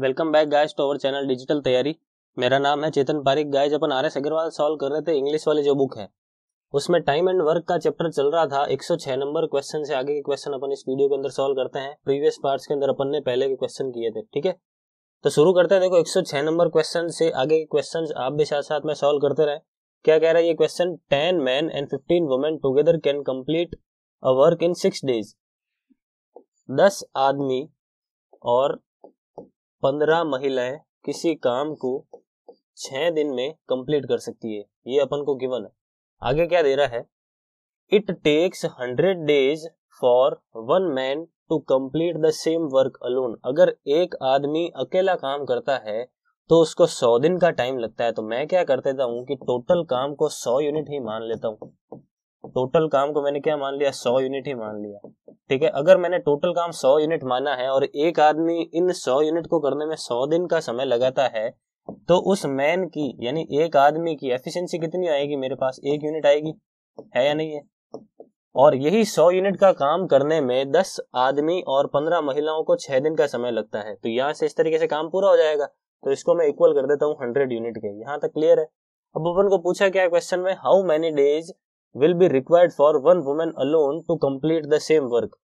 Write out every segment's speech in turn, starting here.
Welcome back guys to our channel digital तैयारी मेरा नाम है चेतन पारिक गाइस अपन आर एस अग्रवाल सॉल्व कर रहे थे इंग्लिश वाली जो बुक है उसमें टाइम एंड वर्क का चैप्टर चल रहा था 106 नंबर क्वेश्चन से आगे के क्वेश्चन अपन इस वीडियो के अंदर सॉल्व करते हैं प्रीवियस पार्ट्स के अंदर अपन ने पहले के क्वेश्चन किए थे ठीक है तो शुरू करते हैं देखो एक नंबर क्वेश्चन से आगे के क्वेश्चन आप भी साथ साथ में सॉल्व करते रहे क्या कह रहा है ये question ten man and fifteen women together can complete a work in six days दस आदमी और पंद्रह महिलाएं किसी काम को छह दिन में कंप्लीट कर सकती है ये अपन को गिवन है आगे क्या दे रहा है it takes hundred days for one man to complete the same work alone अगर एक आदमी अकेला काम करता है तो उसको सौ दिन का टाइम लगता है तो मैं क्या कर देता हूं कि टोटल काम को सौ यूनिट ही मान लेता हूं टोटल काम को मैंने क्या मान लिया सौ यूनिट ही मान लिया ठीक है अगर मैंने टोटल काम सौ यूनिट माना है और एक आदमी इन सौ यूनिट को करने में सौ दिन का समय लगाता है तो उस मैन की यानी एक आदमी की एफिशिएंसी कितनी आएगी मेरे पास एक यूनिट आएगी है या नहीं है और यही सौ यूनिट का काम करने में दस आदमी और पंद्रह महिलाओं को छह दिन का समय लगता है तो यहाँ से इस तरीके से काम पूरा हो जाएगा तो इसको मैं इक्वल कर देता हूँ हंड्रेड यूनिट के यहाँ तक क्लियर है अब अपन को पूछा क्या क्वेश्चन में how many days will be required for one women alone to complete the same work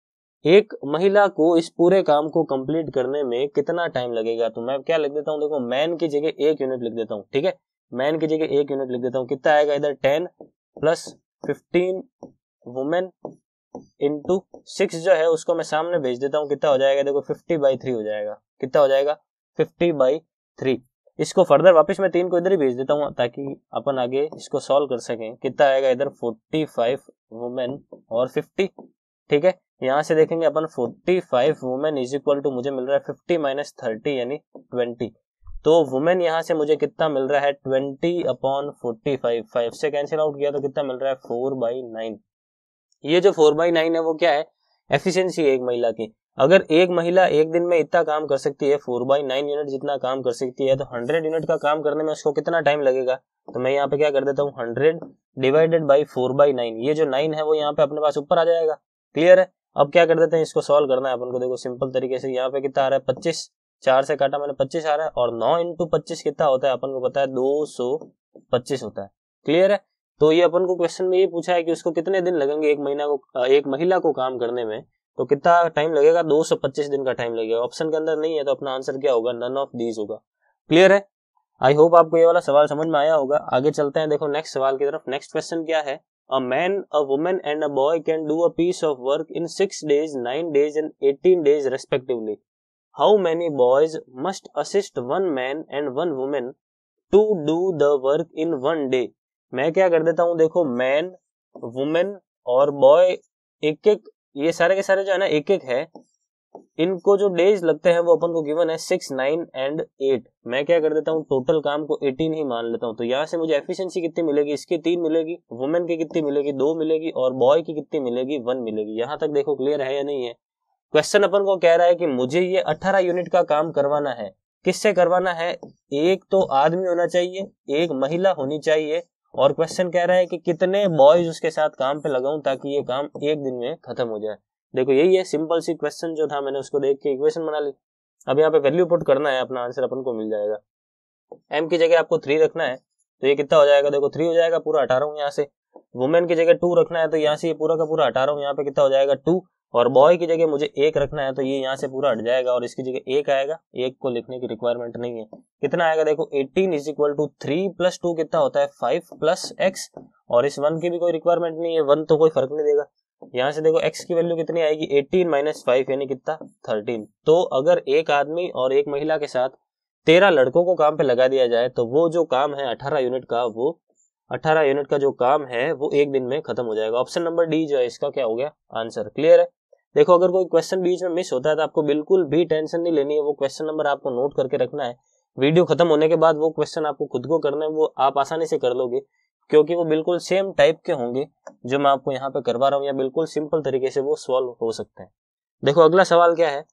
एक महिला को इस पूरे काम को कंप्लीट करने में कितना टाइम लगेगा तो मैं क्या लिख देता हूँ देखो मैन की जगह एक यूनिट लिख देता हूँ ठीक है मैन की जगह एक यूनिट लिख देता हूँ कितना आएगा इधर ten plus fifteen women into six जो है उसको मैं सामने भेज देता हूँ कितना हो जाएगा देखो फिफ्टी बाई थ्री हो जाएगा कितना हो जाएगा फिफ्टी बाई थ्री इसको फर्दर वापस मैं तीन को इधर ही भेज देता हूँ ताकि अपन आगे इसको सॉल्व कर सकें कितना आएगा इधर फोर्टी फाइव वुमेन और फिफ्टी ठीक है यहाँ से देखेंगे अपन forty five women is equal to मुझे मिल रहा है फिफ्टी माइनस थर्टी यानी ट्वेंटी तो वुमेन यहाँ से मुझे कितना मिल रहा है twenty upon forty five five से कैंसिल आउट किया तो कितना मिल रहा है फोर बाई नाइन ये जो फोर बाई नाइन है वो क्या है एफिशिएंसी है एक महिला की अगर एक महिला एक दिन में इतना काम कर सकती है फोर बाई नाइन यूनिट जितना काम कर सकती है तो हंड्रेड यूनिट का काम करने में उसको कितना टाइम लगेगा तो मैं यहाँ पे क्या कर देता हूँ hundred divided by four by nine ये जो नाइन है वो यहाँ पे अपने पास ऊपर आ जाएगा क्लियर है अब क्या कर देते हैं इसको सॉल्व करना है अपन को देखो सिंपल तरीके से यहाँ पे कितना आ रहा है पच्चीस चार से काटा मैंने पच्चीस आ रहा है और नौ इंटू पच्चीस कितना होता है अपन को पता है दो सौ पच्चीस होता है क्लियर है तो ये अपन को क्वेश्चन में ये पूछा है कि उसको कितने दिन लगेंगे एक महीना को एक महिला को काम करने में तो कितना टाइम लगेगा दो सौ पच्चीस दिन का टाइम लगेगा ऑप्शन के अंदर नहीं है तो अपना आंसर क्या होगा नन ऑफ दीज होगा क्लियर है आई होप आपको ये वाला सवाल समझ में आया होगा आगे चलते हैं देखो नेक्स्ट सवाल की तरफ नेक्स्ट क्वेश्चन क्या है a man a women and a boy can do a piece of work in six days nine days and eighteen days respectively how many boys must assist one man and one women to do the work in one day मैं क्या कर देता हूँ देखो man women और boy एक एक ये सारे के सारे जो है ना एक एक है इनको जो डेज लगते हैं वो अपन को गिवन है सिक्स नाइन एंड एट मैं क्या कर देता हूँ टोटल काम को एटीन ही मान लेता हूँ तो यहाँ से मुझे एफिशिएंसी कितनी मिलेगी इसकी तीन मिलेगी वुमेन की कितनी मिलेगी दो मिलेगी और बॉय की कितनी मिलेगी वन मिलेगी यहाँ तक देखो क्लियर है या नहीं है क्वेश्चन अपन को कह रहा है कि मुझे ये अट्ठारह यूनिट का काम करवाना है किससे करवाना है एक तो आदमी होना चाहिए एक महिला होनी चाहिए और क्वेश्चन कह रहा है कि कितने बॉयज उसके साथ काम पे लगाऊं ताकि ये काम एक दिन में खत्म हो जाए देखो यही है सिंपल सी क्वेश्चन जो था मैंने उसको देख के इक्वेशन बना ली अब यहाँ पे वैल्यू पुट करना है अपना आंसर अपन को मिल जाएगा एम की जगह आपको थ्री रखना है तो ये कितना हो जाएगा देखो थ्री हो जाएगा पूरा हटा रहा हूँ यहाँ से वुमेन की जगह टू रखना है तो यहाँ से ये पूरा का पूरा हटा रहा हूँ यहाँ पे कितना हो जाएगा टू और बॉय की जगह मुझे एक रखना है तो ये यहाँ से पूरा हट जाएगा और इसकी जगह एक आएगा एक को लिखने की रिक्वायरमेंट नहीं है कितना आएगा देखो 18 is equal to three plus two कितना होता है फाइव प्लस एक्स और इस वन की भी कोई रिक्वायरमेंट नहीं है वन तो कोई फर्क नहीं देगा यहाँ से देखो एक्स की वैल्यू कितनी आएगी एटीन माइनस फाइव यानी कितना थर्टीन तो अगर एक आदमी और एक महिला के साथ तेरह लड़कों को काम पे लगा दिया जाए तो वो जो काम है अठारह यूनिट का वो 18 यूनिट का जो काम है वो एक दिन में खत्म हो जाएगा ऑप्शन नंबर डी जो है इसका क्या हो गया आंसर क्लियर है देखो अगर कोई क्वेश्चन बीच में मिस होता है तो आपको बिल्कुल भी टेंशन नहीं लेनी है वो क्वेश्चन नंबर आपको नोट करके रखना है वीडियो खत्म होने के बाद वो क्वेश्चन आपको खुद को करना है वो आप आसानी से कर लोगे क्योंकि वो बिल्कुल सेम टाइप के होंगे जो मैं आपको यहाँ पे करवा रहा हूँ या बिल्कुल सिंपल तरीके से वो सॉल्व हो सकते हैं देखो अगला सवाल क्या है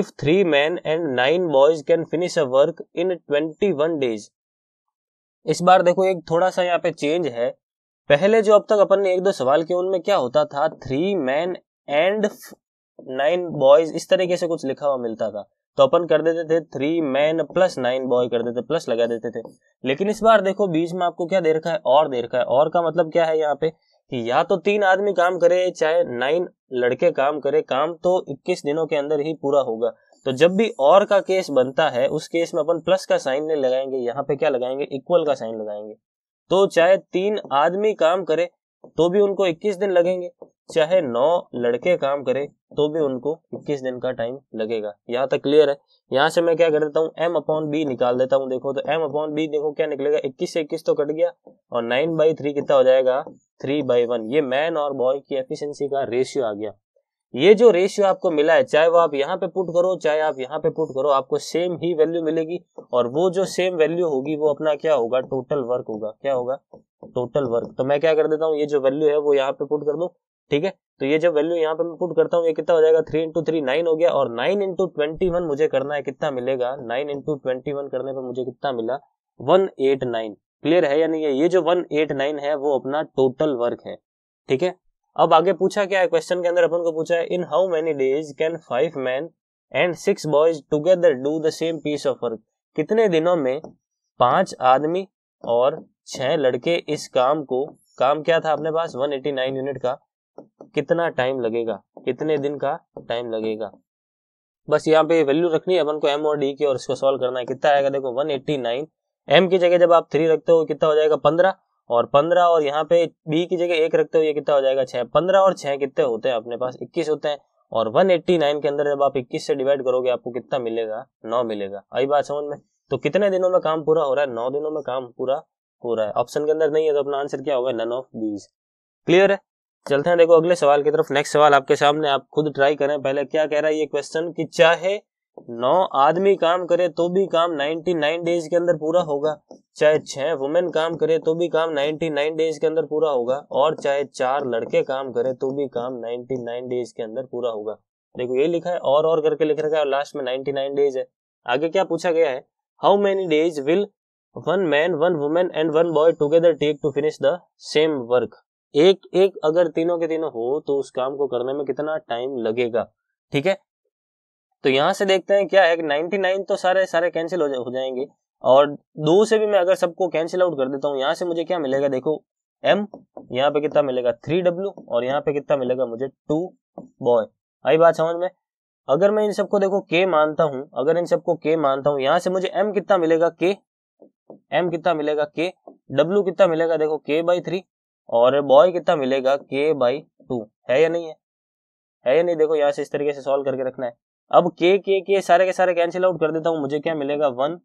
if three man and nine boys can finish a work in twenty one days इस बार देखो एक थोड़ा सा यहाँ पे चेंज है पहले जो अब तक अपन ने एक दो सवाल किए उनमें क्या होता था three man and nine boys इस तरीके से कुछ लिखा हुआ मिलता था तो अपन कर देते थे three man plus nine boy कर देते प्लस लगा देते थे लेकिन इस बार देखो बीच में आपको क्या दे रखा है और दे रखा है और का मतलब क्या है यहाँ पे कि या तो तीन आदमी काम करे चाहे नाइन लड़के काम करे काम तो 21 दिनों के अंदर ही पूरा होगा तो जब भी और का केस बनता है उस केस में अपन प्लस का साइन नहीं लगाएंगे यहाँ पे क्या लगाएंगे इक्वल का साइन लगाएंगे तो चाहे तीन आदमी काम करे तो भी उनको 21 दिन लगेंगे चाहे नौ लड़के काम करें तो भी उनको 21 दिन का टाइम लगेगा यहाँ तक क्लियर है यहाँ से मैं क्या कर देता हूँ एम अपॉन बी निकाल देता हूँ देखो तो एम अपॉन बी देखो क्या निकलेगा 21 से 21 तो कट गया और 9 बाई थ्री कितना हो जाएगा 3 बाई वन ये मैन और बॉय की एफिशिएंसी का रेशियो आ गया ये जो रेशियो आपको मिला है चाहे वो आप यहाँ पे पुट करो चाहे आप यहाँ पे पुट करो आपको सेम ही वैल्यू मिलेगी और वो जो सेम वैल्यू होगी वो अपना क्या होगा टोटल वर्क होगा क्या होगा टोटल वर्क तो मैं क्या कर देता हूँ ये जो वैल्यू है वो यहाँ पे पुट कर दूँ ठीक है तो ये जब वैल्यू यहाँ पे मैं पुट करता हूँ ये कितना हो जाएगा थ्री इंटू थ्री नाइन हो गया और नाइन इंटू ट्वेंटी वन मुझे करना है कितना मिलेगा नाइन इंटू ट्वेंटी वन करने पर मुझे कितना मिला वन एट नाइन क्लियर है या नहीं है ये जो वन एट नाइन है वो अपना टोटल वर्क है ठीक है अब आगे पूछा क्या है क्वेश्चन के अंदर अपन को पूछा है in how many days can five man and six boys together do the same piece of work कितने दिनों में पांच आदमी और छह लड़के इस काम को काम क्या था अपने पास 189 यूनिट का कितना टाइम लगेगा कितने दिन का टाइम लगेगा बस यहाँ पे वैल्यू रखनी है अपन को एम और डी की और इसको सॉल्व करना है कितना आएगा देखो 189 एम की जगह जब आप थ्री रखते हो कितना हो जाएगा पंद्रह और पंद्रह और यहाँ पे बी की जगह एक रखते हो ये कितना हो जाएगा छह पंद्रह और छह कितने होते हैं अपने पास इक्कीस होते हैं और 189 के अंदर जब आप 21 से डिवाइड करोगे आपको कितना मिलेगा नौ मिलेगा आई बात समझ में तो कितने दिनों में काम पूरा हो रहा है नौ दिनों में काम पूरा हो रहा है ऑप्शन के अंदर नहीं है तो अपना आंसर क्या होगा नन ऑफ दीज क्लियर है चलते हैं देखो अगले सवाल की तरफ नेक्स्ट सवाल आपके सामने आप खुद ट्राई करें पहले क्या कह रहा है ये क्वेश्चन कि चाहे नौ आदमी काम करे तो भी काम 99 डेज के अंदर पूरा होगा चाहे छह वुमेन काम करे तो भी काम 99 डेज के अंदर पूरा होगा और चाहे चार लड़के काम करे तो भी काम 99 डेज के अंदर पूरा होगा देखो ये लिखा है और और करके लिख रखा है और लास्ट में 99 डेज है आगे क्या पूछा गया है how many days will one man one women and one boy together take to finish the same work एक एक अगर तीनों के तीनों हो तो उस काम को करने में कितना टाइम लगेगा ठीक है तो यहां से देखते हैं क्या है नाइनटी नाइन तो सारे सारे कैंसिल हो, जा, हो जाएंगे और दो से भी मैं अगर सबको कैंसिल आउट कर देता हूँ यहाँ से मुझे क्या मिलेगा देखो एम यहाँ पे कितना मिलेगा थ्री डब्ल्यू और यहाँ पे कितना मिलेगा मुझे टू बॉय आई बात समझ में अगर मैं इन सबको देखो के मानता हूँ अगर इन सबको के मानता हूँ यहाँ से मुझे एम कितना मिलेगा के एम कितना मिलेगा के डब्ल्यू कितना मिलेगा देखो के बाई थ्री और बॉय कितना मिलेगा के बाई टू है या नहीं है है या नहीं देखो यहाँ से इस तरीके से सॉल्व करके रखना है अब के के के सारे के सारे कैंसिल आउट कर देता हूँ मुझे क्या मिलेगा वन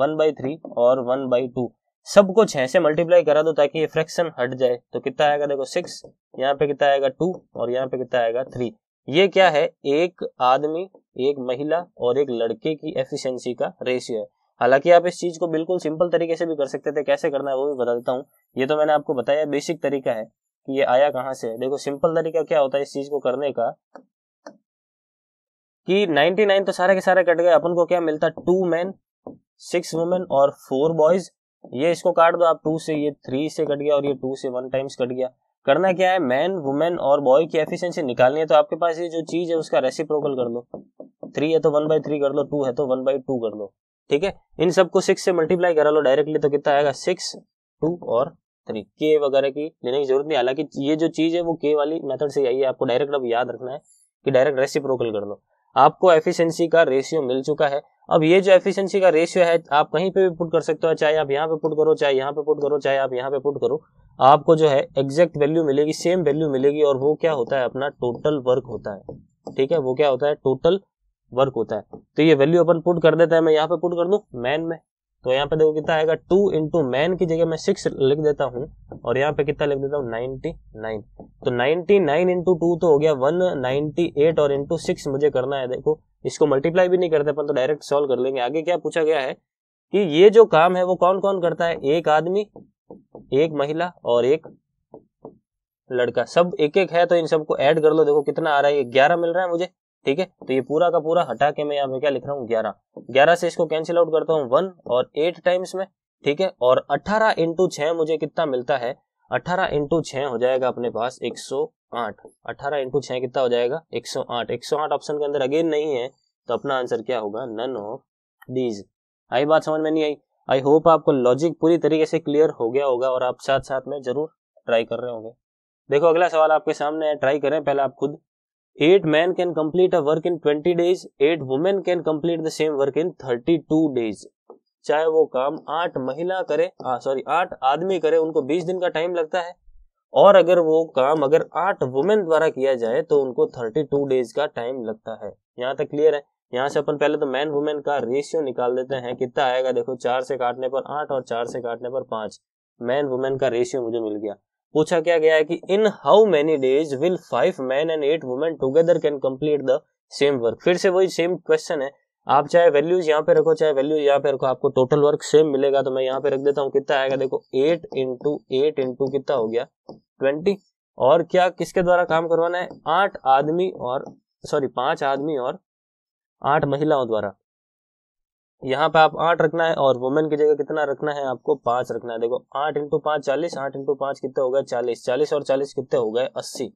वन बाई थ्री और वन बाई टू सब कुछ से मल्टीप्लाई करा दो ताकि ये फ्रैक्शन हट जाए तो कितना आएगा देखो सिक्स यहाँ पे कितना आएगा टू और यहाँ पे कितना आएगा थ्री ये क्या है एक आदमी एक महिला और एक लड़के की एफिशिएंसी का रेशियो है हालांकि आप इस चीज को बिल्कुल सिंपल तरीके से भी कर सकते थे कैसे करना है वो भी बता देता हूँ ये तो मैंने आपको बताया बेसिक तरीका है कि ये आया कहाँ से देखो सिंपल तरीका क्या होता है इस चीज को करने का कि 99 तो सारे के सारे कट गए अपन को क्या मिलता टू मैन सिक्स वुमेन और फोर बॉयज ये इसको काट दो आप टू से ये थ्री से कट गया और ये टू से वन टाइम्स कट गया करना क्या है मैन वुमेन और बॉय की एफिशिएंसी निकालनी है तो आपके पास ये जो चीज है उसका रेसिप्रोकल कर लो थ्री है तो वन बाई थ्री कर लो टू है तो वन बाई टू कर लो ठीक है इन सबको सिक्स से मल्टीप्लाई करा लो डायरेक्टली तो कितना आएगा सिक्स टू और थ्री के वगैरह की लेने की जरूरत नहीं हालांकि ये जो चीज है वो के वाली मेथड से आई है आपको डायरेक्ट अब याद रखना है कि डायरेक्ट प्रोकल कर लो आपको एफिशिएंसी का रेशियो मिल चुका है अब ये जो एफिशिएंसी का रेशियो है आप कहीं पे भी पुट कर सकते हो चाहे आप यहाँ पे पुट करो चाहे यहाँ पे पुट करो चाहे आप यहाँ पे पुट करो आपको जो है एग्जैक्ट वैल्यू मिलेगी सेम वैल्यू मिलेगी और वो क्या होता है अपना टोटल वर्क होता है ठीक है वो क्या होता है टोटल वर्क होता है तो ये वैल्यू अपन पुट कर देता है मैं यहाँ पे पुट कर दू मैन में तो यहाँ पे देखो कितना आएगा टू इंटू मैन की जगह मैं सिक्स लिख देता हूँ और यहाँ पे कितना लिख देता हूँ नाइनटी नाइन तो नाइनटी नाइन इंटू टू तो हो गया वन नाइनटी एट और इंटू सिक्स मुझे करना है देखो इसको मल्टीप्लाई भी नहीं करते अपन तो डायरेक्ट सॉल्व कर लेंगे आगे क्या पूछा गया है कि ये जो काम है वो कौन कौन करता है एक आदमी एक महिला और एक लड़का सब एक एक है तो इन सबको ऐड कर लो देखो कितना आ रहा है ग्यारह मिल रहा है मुझे ठीक है तो ये पूरा का पूरा हटा के मैं यहाँ पे क्या लिख रहा हूँ ग्यारह ग्यारह से इसको कैंसिल आउट करता हूँ वन और एट टाइम्स में ठीक है और अठारह इंटू छह मुझे कितना मिलता है अठारह इंटू छ हो जाएगा अपने पास एक सौ आठ अठारह इंटू छः कितना हो जाएगा एक सौ आठ एक सौ आठ ऑप्शन के अंदर अगेन नहीं है तो अपना आंसर क्या होगा नन ऑफ दीज आई बात समझ में नहीं आई आई होप आपको लॉजिक पूरी तरीके से क्लियर हो गया होगा और आप साथ साथ में जरूर ट्राई कर रहे होंगे देखो अगला सवाल आपके सामने है ट्राई करें पहले आप खुद man can complete a work in twenty days eight women can complete the same work in thirty two days चाहे वो काम आठ महिला करे सॉरी आठ आदमी करे उनको बीस दिन का टाइम लगता है और अगर वो काम अगर आठ वुमेन द्वारा किया जाए तो उनको थर्टी टू डेज का टाइम लगता है यहाँ तक क्लियर है यहाँ से अपन पहले तो मैन वुमेन का रेशियो निकाल देते हैं कितना आएगा देखो चार से काटने पर आठ और चार से काटने पर पांच मैन वुमेन का रेशियो मुझे मिल गया पूछा क्या गया है कि in how many days will five man and eight women together can complete the same work फिर से वही सेम क्वेश्चन है आप चाहे वैल्यूज यहाँ पे रखो चाहे वैल्यूज यहाँ पे रखो आपको टोटल वर्क सेम मिलेगा तो मैं यहाँ पे रख देता हूँ कितना आएगा देखो एट इंटू एट इंटू कितना हो गया ट्वेंटी और क्या किसके द्वारा काम करवाना है आठ आदमी और सॉरी पांच आदमी और आठ महिलाओं द्वारा यहाँ पे आप आठ रखना है और वुमेन की जगह कितना रखना है आपको पांच रखना है देखो आठ इंटू पांच चालीस आठ इंटू पांच कितने हो गए चालीस चालीस और चालीस कितने हो गए अस्सी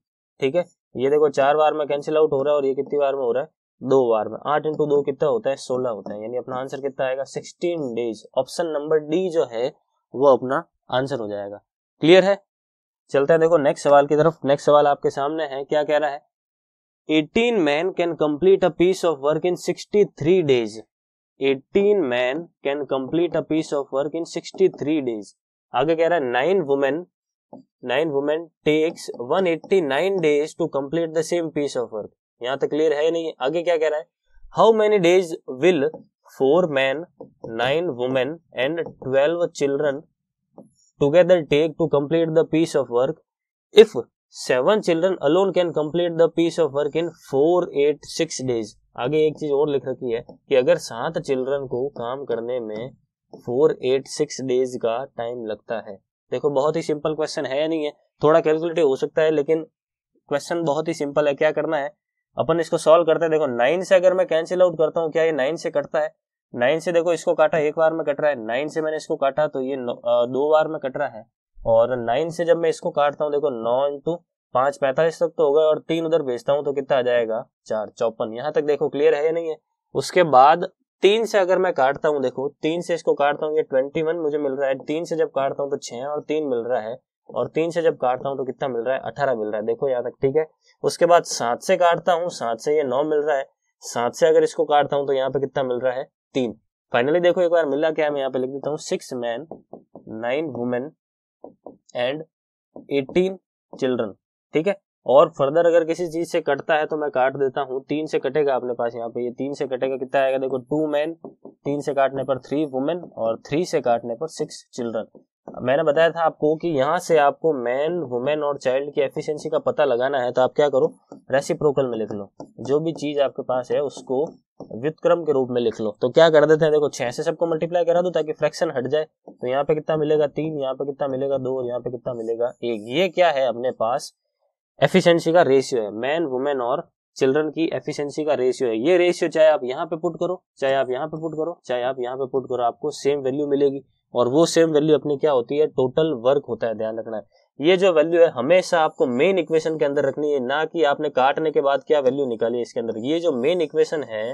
ठीक है ये देखो चार बार में कैंसिल आउट हो रहा है और ये कितनी बार में हो रहा है दो बार में आठ इंटू दो कितना होता है सोलह होता है यानी अपना आंसर कितना आएगा sixteen days option number D जो है वो अपना आंसर हो जाएगा क्लियर है चलते हैं देखो नेक्स्ट सवाल की तरफ नेक्स्ट सवाल आपके सामने है क्या कह रहा है 18 man can complete a piece of work in 63 days eighteen man can complete a piece of work in sixty three days आगे कह रहा है nine women nine women takes one eighty nine days to complete the same piece of work यहाँ तक clear है नहीं आगे क्या कह रहा है how many days will four man nine women and twelve children together take to complete the piece of work if seven children alone can complete the piece of work in four eight six days आगे एक चीज और लिख रखी है कि अगर सात चिल्ड्रन को काम करने में फोर एट सिक्स डेज का टाइम लगता है देखो बहुत ही सिंपल क्वेश्चन है या नहीं है थोड़ा कैलकुलेटिव हो सकता है लेकिन क्वेश्चन बहुत ही सिंपल है क्या करना है अपन इसको सॉल्व करते हैं देखो नाइन से अगर मैं कैंसिल आउट करता हूँ क्या ये नाइन से कटता है नाइन से देखो इसको काटा एक बार में कट रहा है नाइन से मैंने इसको काटा तो ये दो बार में कट रहा है और नाइन से जब मैं इसको काटता हूँ देखो नौ इंटू पांच पैंतालीस तक तो होगा और तीन उधर भेजता हूँ तो कितना आ जाएगा चार चौपन यहाँ तक देखो क्लियर है या नहीं है उसके बाद तीन से अगर मैं काटता हूँ देखो तीन से इसको काटता हूँ ये ट्वेंटी वन मुझे मिल रहा है तीन से जब काटता हूँ तो छह और तीन मिल रहा है और तीन से जब काटता हूँ तो कितना मिल रहा है अठारह मिल रहा है देखो यहाँ तक ठीक है उसके बाद सात से काटता हूँ सात से ये नौ मिल रहा है सात से अगर इसको काटता हूँ तो यहाँ पे कितना मिल रहा है तीन फाइनली देखो एक बार मिला क्या मैं यहाँ पे लिख देता हूँ six man nine women and 18 children ठीक है और फर्दर अगर किसी चीज से कटता है तो मैं काट देता हूँ तीन से कटेगा अपने पास यहाँ पे ये तीन से कटेगा कितना आएगा देखो टू मैन तीन से काटने पर थ्री वुमेन और थ्री से काटने पर सिक्स चिल्ड्रन मैंने बताया था आपको कि यहाँ से आपको मैन वुमेन और चाइल्ड की एफिशिएंसी का पता लगाना है तो आप क्या करो रेसिप्रोकल में लिख लो जो भी चीज आपके पास है उसको व्युतक्रम के रूप में लिख लो तो क्या कर देते हैं देखो छह से सबको मल्टीप्लाई करा दो ताकि फ्रैक्शन हट जाए तो यहाँ पे कितना मिलेगा तीन यहाँ पे कितना मिलेगा दो और यहाँ पे कितना मिलेगा एक ये क्या है अपने पास एफिशिएंसी का रेशियो है मैन वुमेन और चिल्ड्रन की एफिशिएंसी का रेशियो है ये रेशियो चाहे आप यहाँ पे पुट करो चाहे आप यहाँ पे पुट करो चाहे आप यहाँ पे पुट करो आपको सेम वैल्यू मिलेगी और वो सेम वैल्यू अपनी क्या होती है टोटल वर्क होता है ध्यान रखना है ये जो वैल्यू है हमेशा आपको मेन इक्वेशन के अंदर रखनी है ना कि आपने काटने के बाद क्या वैल्यू निकाली है इसके अंदर ये जो मेन इक्वेशन है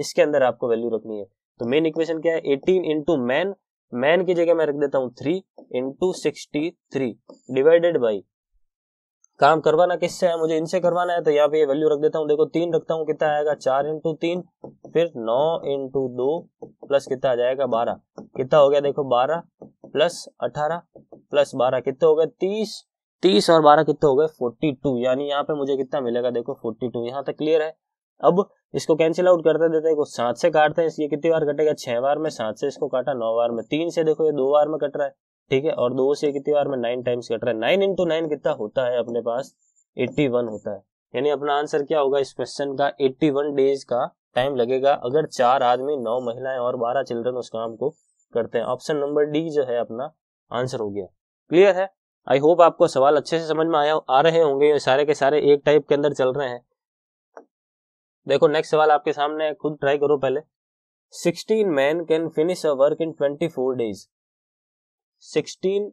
इसके अंदर आपको वैल्यू रखनी है तो मेन इक्वेशन क्या है एटीन इंटू मैन मैन की जगह मैं रख देता हूँ three into sixty three divided by काम करवाना किससे है मुझे इनसे करवाना है तो यहाँ पे ये वैल्यू रख देता हूँ देखो तीन रखता हूँ कितना आएगा चार इंटू तीन फिर नौ इंटू दो प्लस कितना आ जाएगा बारह कितना हो गया देखो बारह प्लस अठारह प्लस बारह कितने हो गए तीस तीस और बारह कितने हो गए फोर्टी टू यानी यहाँ पे मुझे कितना मिलेगा देखो फोर्टी टू यहाँ तक क्लियर है अब इसको कैंसिल आउट करते देते हैं सात से काटते हैं ये कितनी बार कटेगा छह बार में सात से इसको काटा नौ बार में तीन से देखो ये दो बार में कट रहा है ठीक है और दो से कितनी बार में नाइन टाइम्स कट रहा है नाइन इंटू नाइन कितना होता है अपने पास एट्टी वन होता है यानी अपना आंसर क्या होगा इस क्वेश्चन का एट्टी वन डेज का टाइम लगेगा अगर चार आदमी नौ महिलाएं और बारह चिल्ड्रन उस काम को करते हैं ऑप्शन नंबर डी जो है अपना आंसर हो गया क्लियर है आई होप आपको सवाल अच्छे से समझ में आया आ रहे होंगे सारे के सारे एक टाइप के अंदर चल रहे हैं देखो नेक्स्ट सवाल आपके सामने है खुद ट्राई करो पहले sixteen man can finish a work in twenty four days sixteen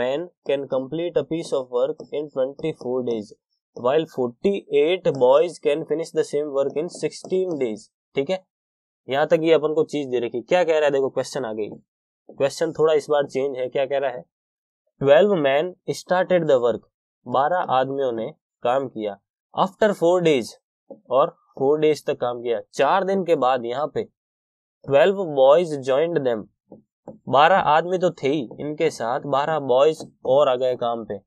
man can complete a piece of work in twenty four days forty eight boys can finish the same work in sixteen days ठीक है यहाँ तक ये अपन को चीज दे रखी क्या कह रहा है देखो क्वेश्चन आ गई क्वेश्चन थोड़ा इस बार चेंज है क्या कह रहा है twelve man started the work बारह आदमियों ने काम किया आफ्टर फोर डेज और फोर डेज तक काम किया चार दिन के बाद यहाँ पे ट्वेल्व बॉयज ज्वाइंट देम बारह आदमी तो थे ही इनके साथ बारह बॉयज और आ गए काम पे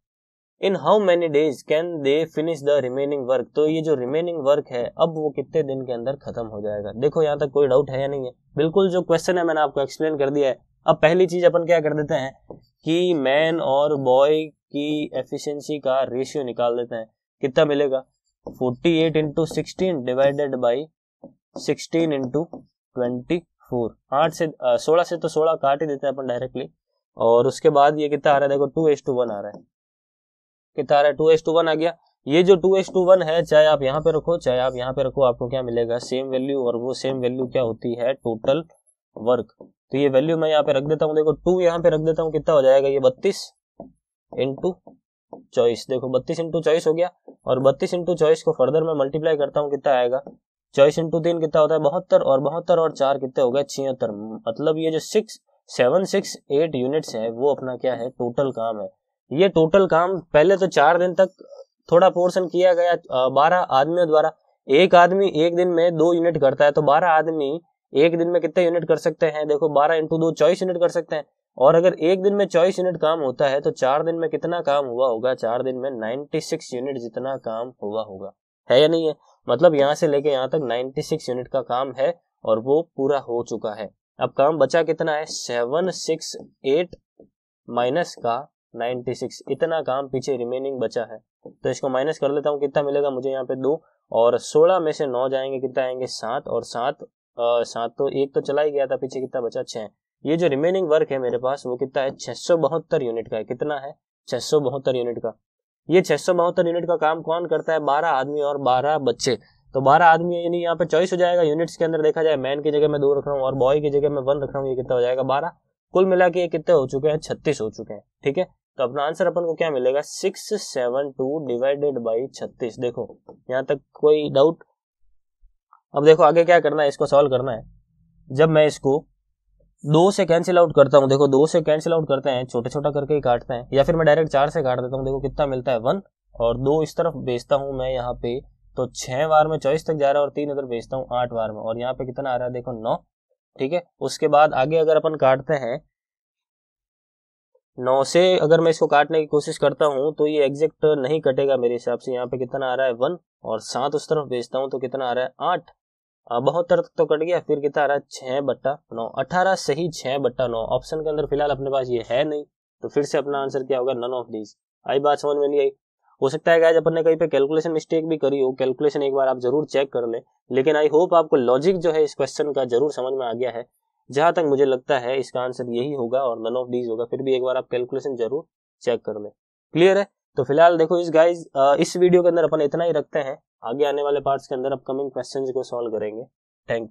in how many days can they finish the remaining work तो ये जो रिमेनिंग वर्क है अब वो कितने दिन के अंदर खत्म हो जाएगा देखो यहाँ तक कोई डाउट है या नहीं है बिल्कुल जो क्वेश्चन है मैंने आपको एक्सप्लेन कर दिया है अब पहली चीज अपन क्या कर देते हैं कि मैन और बॉय की एफिशिएंसी का रेशियो निकाल देते हैं कितना मिलेगा forty eight into sixteen divided by sixteen into twenty four आठ से सोलह से तो सोलह काट ही देते हैं अपन डायरेक्टली और उसके बाद ये कितना आ रहा है देखो टू एस टू वन आ रहा है कितना आ रहा है टू एस टू वन आ गया ये जो टू एस टू वन है चाहे आप यहाँ पे रखो चाहे आप यहाँ पे रखो आपको क्या मिलेगा सेम वैल्यू और वो सेम वैल्यू क्या होती है टोटल वर्क तो ये वैल्यू मैं यहाँ पे रख देता हूँ देखो टू यहाँ पे रख देता हूँ कितना हो जाएगा ये बत्तीस इंटू चौबीस देखो बत्तीस इंटू चौबीस हो गया और बत्तीस इंटू चौबीस को फर्दर मैं मल्टीप्लाई करता हूँ कितना आएगा चौबीस इंटू तीन कितना होता है बहत्तर और बहत्तर और चार कितने हो गए छिहत्तर मतलब ये जो six seven six eight units है वो अपना क्या है टोटल काम है ये टोटल काम पहले तो चार दिन तक थोड़ा पोर्शन किया गया बारह आदमियों द्वारा एक आदमी एक दिन में दो यूनिट करता है तो बारह आदमी एक दिन में कितने यूनिट कर सकते हैं देखो बारह इंटू दो चौबीस यूनिट कर सकते हैं और अगर एक दिन में चौबीस यूनिट काम होता है तो चार दिन में कितना काम हुआ होगा चार दिन में नाइन्टी सिक्स यूनिट जितना काम हुआ होगा है या नहीं है मतलब यहाँ से लेके यहाँ तक नाइन्टी सिक्स यूनिट का काम है और वो पूरा हो चुका है अब काम बचा कितना है सेवन सिक्स एट माइनस का सिक्स इतना काम पीछे रिमेनिंग बचा है तो इसको माइनस कर लेता हूँ कितना मिलेगा मुझे यहाँ पे दो और सोलह में से नौ जाएंगे कितना आएंगे सात और सात सात तो एक तो चला ही गया था पीछे कितना बचा छः ये जो रिमेनिंग वर्क है मेरे पास वो कितना है छह यूनिट का है कितना है छह यूनिट का ये छह यूनिट का काम कौन करता है बारह आदमी और बारह बच्चे तो बारह आदमी यानी यहाँ पे चॉइस हो जाएगा यूनिट्स के अंदर देखा जाए मैन की जगह मैं दो रख रहा हूँ और बॉय की जगह मैं वन रख रहा हूँ ये कितना हो जाएगा बारह कुल मिला के ये कितने हो चुके हैं छत्तीस हो चुके हैं ठीक है तो अपना आंसर अपन को क्या मिलेगा six seven two divided by छत्तीस देखो यहाँ तक कोई डाउट अब देखो आगे क्या करना है इसको सॉल्व करना है जब मैं इसको दो से कैंसिल आउट करता हूँ देखो दो से कैंसिल आउट करते हैं छोटा छोटा करके ही काटते हैं या फिर मैं डायरेक्ट चार से काट देता हूँ देखो कितना मिलता है वन और दो इस तरफ बेचता हूँ मैं यहाँ पे तो छह बार में चौबीस तक जा रहा है और तीन उधर बेचता हूँ आठ बार में और यहाँ पे कितना आ रहा है देखो नौ ठीक है उसके बाद आगे अगर अपन काटते हैं नौ से अगर मैं इसको काटने की कोशिश करता हूँ तो ये एग्जैक्ट नहीं कटेगा मेरे हिसाब से यहाँ पे कितना आ रहा है वन और सात उस तरफ बेचता हूँ तो कितना आ रहा है आठ बहुत तक तो कट गया फिर कितना आ रहा है छः बट्टा नौ अठारह सही छः बट्टा नौ ऑप्शन के अंदर फिलहाल अपने पास ये है नहीं तो फिर से अपना आंसर क्या होगा नन ऑफ दीज आई बात समझ में नहीं आई हो सकता है अपन ने कहीं पे कैलकुलेशन मिस्टेक भी करी हो कैलकुलेशन एक बार आप जरूर चेक कर ले। लेकिन आई होप आपको लॉजिक जो है इस क्वेश्चन का जरूर समझ में आ गया है जहां तक मुझे लगता है इसका आंसर यही होगा और नन ऑफ डीज होगा फिर भी एक बार आप कैलकुलेशन जरूर चेक कर ले क्लियर है तो फिलहाल देखो इस गाइज इस वीडियो के अंदर अपन इतना ही रखते हैं आगे आने वाले पार्ट्स के अंदर अपकमिंग क्वेश्चंस को सॉल्व करेंगे थैंक यू